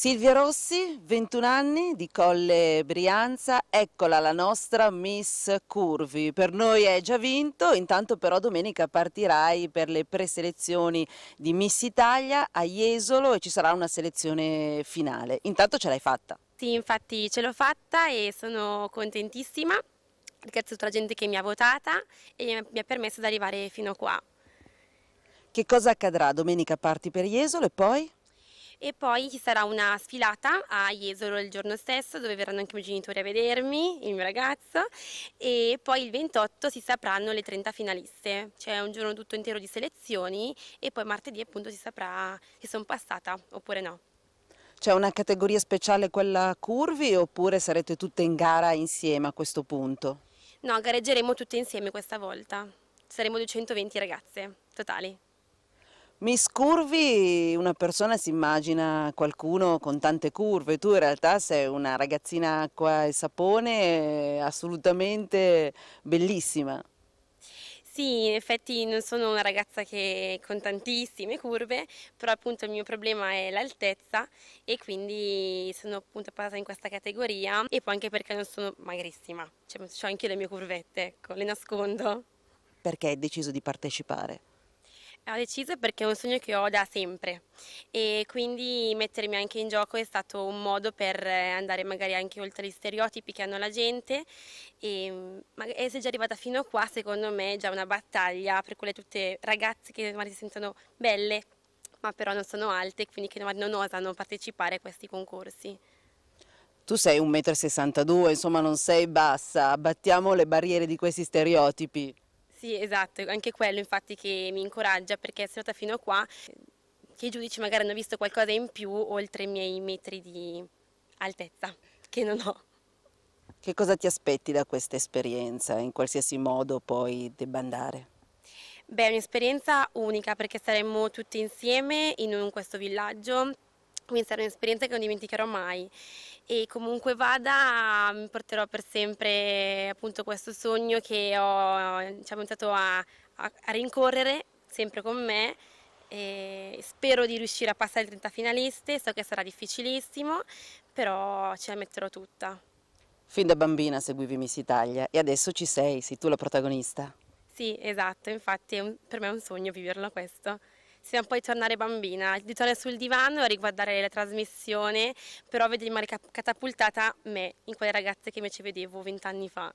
Silvia Rossi, 21 anni, di Colle Brianza, eccola la nostra Miss Curvi. Per noi è già vinto, intanto però domenica partirai per le preselezioni di Miss Italia a Jesolo e ci sarà una selezione finale. Intanto ce l'hai fatta. Sì, infatti ce l'ho fatta e sono contentissima, Grazie a tutta la gente che mi ha votata e mi ha permesso di arrivare fino qua. Che cosa accadrà? Domenica parti per Jesolo e poi? E poi ci sarà una sfilata a Jesolo il giorno stesso dove verranno anche i miei genitori a vedermi, il mio ragazzo e poi il 28 si sapranno le 30 finaliste, cioè un giorno tutto intero di selezioni e poi martedì appunto si saprà se sono passata oppure no. C'è una categoria speciale quella curvi oppure sarete tutte in gara insieme a questo punto? No, gareggeremo tutte insieme questa volta. Saremo 220 ragazze totali. Miss Curvi, una persona si immagina qualcuno con tante curve, tu in realtà sei una ragazzina acqua e sapone eh, assolutamente bellissima. Sì, in effetti non sono una ragazza che con tantissime curve, però appunto il mio problema è l'altezza e quindi sono appunto passata in questa categoria e poi anche perché non sono magrissima, cioè ho anche le mie curvette, ecco, le nascondo. Perché hai deciso di partecipare? Ho deciso perché è un sogno che ho da sempre e quindi mettermi anche in gioco è stato un modo per eh, andare magari anche oltre gli stereotipi che hanno la gente e, e se già arrivata fino a qua secondo me è già una battaglia per quelle tutte ragazze che magari si sentono belle ma però non sono alte quindi che non osano partecipare a questi concorsi. Tu sei 1,62 m, insomma non sei bassa, abbattiamo le barriere di questi stereotipi. Sì, esatto, anche quello infatti che mi incoraggia perché sono stata fino a qua, che i giudici magari hanno visto qualcosa in più oltre i miei metri di altezza, che non ho. Che cosa ti aspetti da questa esperienza, in qualsiasi modo poi debba andare? Beh, è un'esperienza unica perché saremmo tutti insieme in un, questo villaggio quindi sarà un'esperienza che non dimenticherò mai e comunque vada mi porterò per sempre appunto questo sogno che ho diciamo, iniziato a, a, a rincorrere sempre con me e spero di riuscire a passare le 30 finaliste, so che sarà difficilissimo, però ce la metterò tutta. Fin da bambina seguivi Miss Italia e adesso ci sei, sei tu la protagonista. Sì, esatto, infatti un, per me è un sogno viverlo questo. Sembra poi tornare bambina, di tornare sul divano a riguardare la trasmissione, però vedi rimane catapultata me, in quelle ragazze che invece vedevo vent'anni fa.